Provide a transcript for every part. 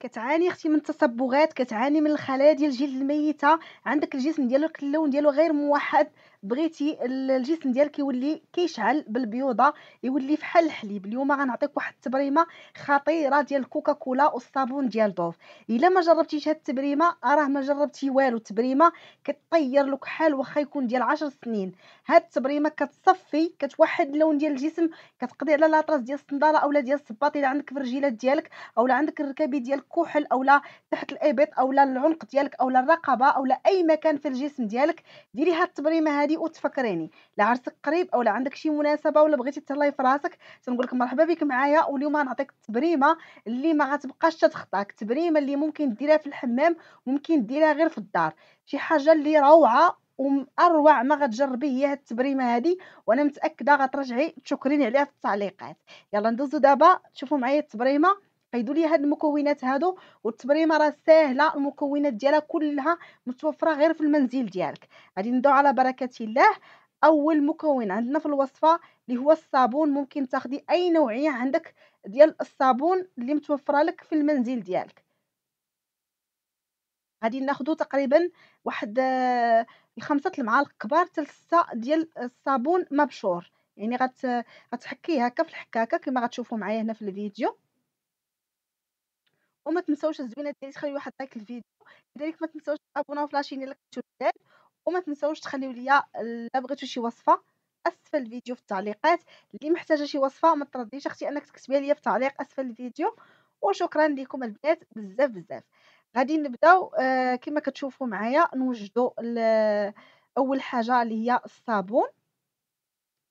كتعاني اختي من التصبغات كتعاني من الخلايا ديال الجلد الميته عندك الجسم ديالك اللون ديالو غير موحد بغيتي الجسم ديالك يولي كيشعل بالبيوضه يولي فحال الحليب اليوم غنعطيك واحد التبريمه خطيره ديال الكوكا كولا والصابون ديال دوف الا ما جربتيش هاد التبريمه راه ما جربتي والو التبريمه كطير لك حال واخا يكون ديال 10 سنين هاد التبريمه كتصفي كتوحد اللون ديال الجسم كتقضي على لاطراس ديال الصنداله اولا ديال الصباط الا عندك فرجيلات ديالك اولا عندك الركبي ديالك كحل اولا تحت الابط اولا العنق ديالك اولا الرقبه اولا اي مكان في الجسم ديالك ديري هاد التبريمه هادي تنادي وتفكريني لا عرسك قريب او لا عندك شي مناسبه ولا بغيتي تهلاي في راسك تنقول لك مرحبا بك معايا واليوم غنعطيك التبريمه اللي ما غتبقاش تخطاك التبريمه اللي ممكن ديرها في الحمام ممكن ديرها غير في الدار شي حاجه اللي روعه واروع ما غتجربي هي هاد التبريمه هادي وانا متاكده غترجعي تشكريني عليها في التعليقات يلا ندوزو دابا تشوفوا معايا التبريمه قيدوا لي هاد المكونات هادو والتبريمه راه ساهله المكونات ديالها كلها متوفره غير في المنزل ديالك غادي ندعو على بركه الله اول مكون عندنا في الوصفه اللي هو الصابون ممكن تاخدي اي نوعيه عندك ديال الصابون اللي متوفره لك في المنزل ديالك غادي ناخذ تقريبا واحد آه، الخمسة المعالق كبار حتى ديال الصابون مبشور يعني آه، غتحكيه هكا في الحكاكه كما غتشوفوا معايا هنا في الفيديو وما تنساوش الزوينه ديالي تخليو واحد لايك للفيديو كذلك ما تنساوش تابوناو في لاشين الا كنتو جداد وما تنساوش تخليو ليا الا بغيتو شي وصفه اسفل الفيديو في التعليقات اللي محتاجه شي وصفه ما ترديش اختي انك تكتبيها ليا في تعليق اسفل الفيديو وشكرا لكم البنات بزاف بزاف غادي نبداو آه كما كتشوفوا معايا نوجدوا اول حاجه اللي هي الصابون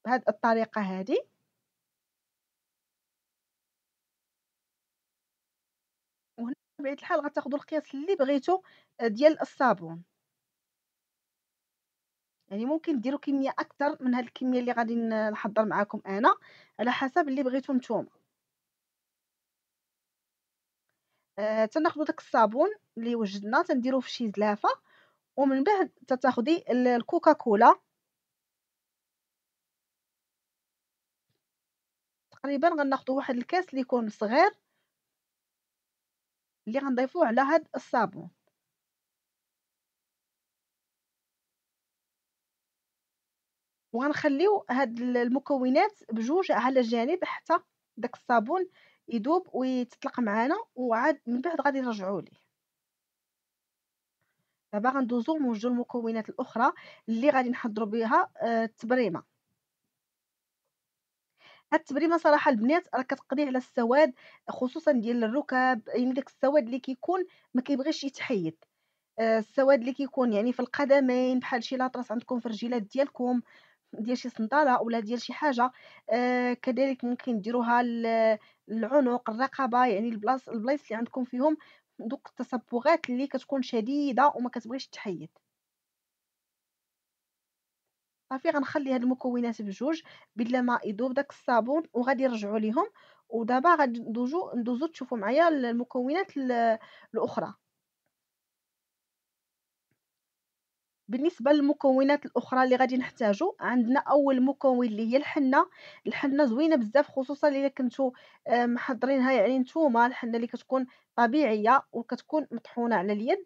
بهذه الطريقه هذه بطبيعه الحال غتاخذوا القياس اللي بغيتو آه، ديال الصابون يعني ممكن ديروا كميه اكثر من هذه الكميه اللي غادي نحضر معاكم انا على حسب اللي بغيتو نتوما آه تناخذوا داك الصابون اللي وجدنا تنديروه في شي زلافه ومن بعد تتاخدي الكوكا كولا تقريبا غناخذوا واحد الكاس اللي يكون صغير اللي غنضيفوه على هاد الصابون وغنخليو هاد المكونات بجوج على جانب حتى داك الصابون يذوب ويتطلق معانا وعاد من بعد غادي نرجعوا ليه دابا غندوزو نوجدو المكونات الاخرى اللي غادي نحضروا بها آه، التبريمه هاد التبريمه صراحه البنات راه كتقضي على السواد خصوصا ديال الركاب يعني داك السواد اللي كيكون ما كيبغيش يتحيد آه، السواد اللي كيكون يعني في القدمين بحال شي لاطراس عندكم في الرجيلات ديالكم ديال شي صنداله ولا ديال شي حاجه آه كذلك ممكن ديروها العنق الرقبه يعني البلاص البلايص اللي عندكم فيهم دوك التصبغات اللي كتكون شديده وما كتبغيش تحيد صافي غنخلي هاد المكونات بجوج بلا ما يذوب داك الصابون وغادي نرجعوا ليهم ودابا غادي ندوزو ندوزو تشوفوا معايا المكونات الاخرى بالنسبه للمكونات الاخرى اللي غادي نحتاجو عندنا اول مكون اللي هي الحنه الحنه زوينه بزاف خصوصا الا كنتو آه، محضرينها يعني نتوما الحنه اللي كتكون طبيعيه وكتكون مطحونه على اليد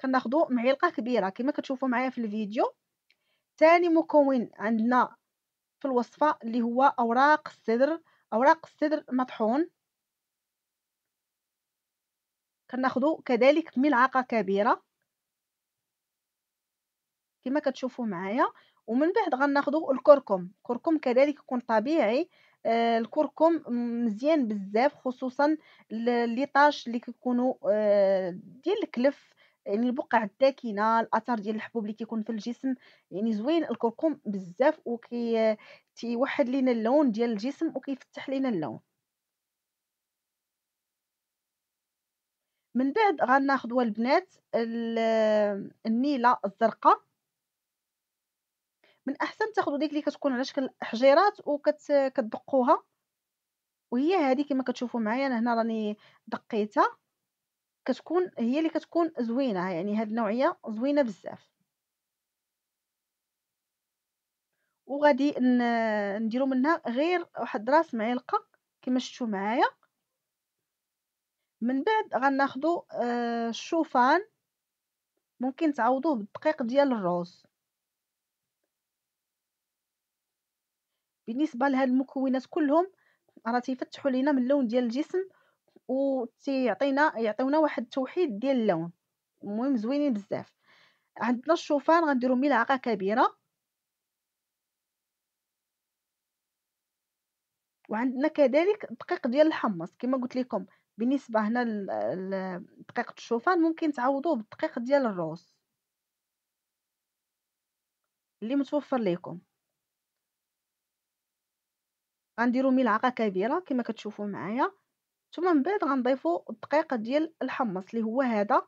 كناخذوا معلقه كبيره كما كتشوفوا معايا في الفيديو ثاني مكون عندنا في الوصفة اللي هو أوراق السدر أوراق السدر مطحون كناخدو كذلك ملعقة كبيرة كما كتشوفوا معايا ومن بعد غناخدو الكركم الكركم كذلك يكون طبيعي آه الكركم مزيان بزاف خصوصا لي طاش اللي كيكونوا آه ديال الكلف يعني البقع الداكنه الاثر ديال الحبوب اللي كيكون في الجسم يعني زوين الكركم بزاف وكي تيوحد لينا اللون ديال الجسم وكيفتح لينا اللون من بعد غناخذوا البنات النيله الزرقاء من احسن تاخذوا ديك اللي كتكون على شكل حجيرات وكتدقوها وهي هذه كما كتشوفوا معايا انا هنا راني دقيتها كتكون هي اللي كتكون زوينة يعني هاد النوعية زوينة بزاف. وغادي ن نديرو منها غير واحد راس معلقة كيما شفتوا معايا. من بعد غناخدو آه، الشوفان ممكن تعوضوه بالدقيق ديال الروز. بالنسبة لهاد المكونات كلهم راه تيفتحو لينا من اللون ديال الجسم تيعطينا يعطيونا واحد التوحيد ديال اللون المهم زوينين بزاف عندنا الشوفان غنديرو ملعقه كبيره وعندنا كذلك دقيق ديال الحمص كما قلت لكم بالنسبه هنا لدقيق الشوفان ممكن تعوضوه بالدقيق ديال الروز اللي متوفر لكم غنديروا ملعقه كبيره كما كتشوفوا معايا ثم من بعد غنضيفو الدقيق ديال الحمص اللي هو هذا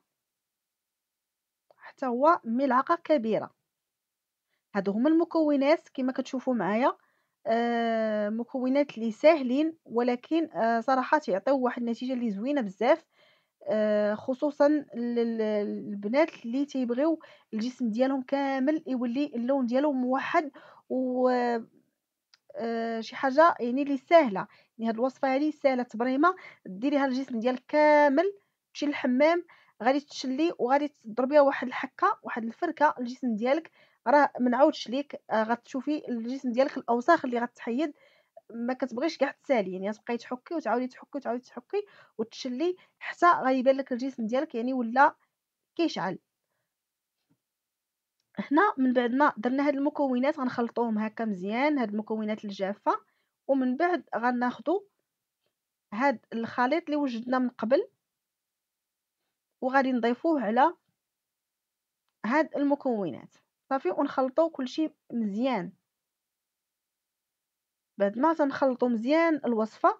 حتى هو ملعقه كبيره هادو هما المكونات كما كتشوفوا معايا آه مكونات اللي ساهلين ولكن آه صراحه تيعطيو واحد النتيجه اللي زوينه بزاف آه خصوصا البنات اللي تيبغيو الجسم ديالهم كامل يولي اللون ديالو موحد و آه، شي حاجه يعني اللي ساهله يعني هذه الوصفه هذه ساهله تبريمه ديريها الجسم ديالك كامل تمشي للحمام غادي تشلي وغادي تضربيها واحد الحكه واحد الفركه الجسم ديالك راه منعاودش ليك آه، غتشوفي الجسم ديالك الاوساخ اللي غتحيد ما كتبغيش كاع تسالي يعني تبقاي تحكي وتعاودي تحكي وتعاودي تحكي وتشلي حتى غيبان لك الجسم ديالك يعني ولا كيشعل هنا من بعد ما درنا هاد المكونات غنخلطوهم هكا مزيان هاد المكونات الجافه ومن بعد غناخدو هاد الخليط اللي وجدنا من قبل وغادي نضيفوه على هاد المكونات صافي ونخلطو كلشي مزيان بعد ما تنخلطو مزيان الوصفه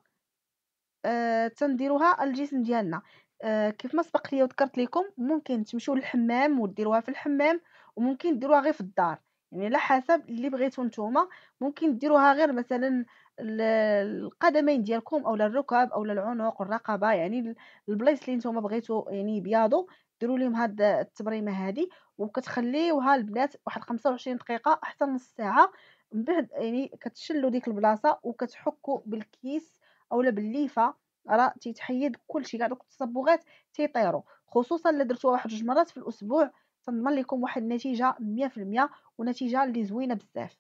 آه تنديروها الجسم ديالنا آه، كيف ما سبق لي وذكرت لكم ممكن تمشيو للحمام وديروها في الحمام، وممكن ديروها غير في الدار، يعني على حسب اللي بغيتو نتوما، ممكن ديروها غير مثلًا القدمين ديالكم أولا الركب أولا العنق الرقبة، يعني البلايص اللي نتوما بغيتو يعني يبياضوا ديروا ليهم هاد التبريمة هادي، وكتخليوها البنات واحد خمسة وعشرين دقيقة حتى نص ساعة، من بعد يعني كتشلوا ديك البلاصة وكتحكوا بالكيس أولا بالليفة. راه تيتحيد كلشي كاع دوك التصبغات تيطيروا خصوصا الا درتوها واحد جوج مرات في الاسبوع تنضمن لكم واحد النتيجه 100% ونتيجه اللي زوينه بزاف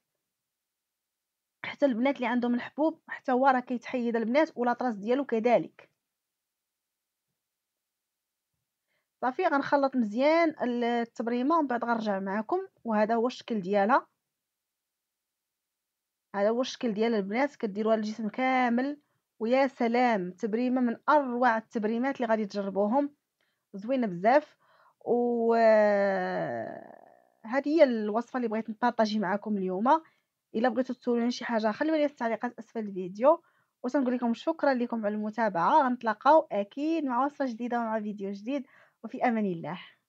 حتى البنات اللي عندهم الحبوب حتى هو راه كيتحيد البنات ولا طراس ديالو كذلك صافي غنخلط مزيان التبريمه ومن بعد غنرجع معكم وهذا هو الشكل ديالها هذا هو الشكل ديال البنات كديروها الجسم كامل ويا سلام تبريمه من اروع التبريمات اللي غادي تجربوهم زوينه بزاف و هذه هي الوصفه اللي بغيت نبارطاجي معكم اليوم الا بغيتو تسولوني شي حاجه خليو لي التعليقات اسفل الفيديو وتنقول لكم شكرا لكم على المتابعه غنتلاقاو اكيد مع وصفه جديده ومع فيديو جديد وفي امان الله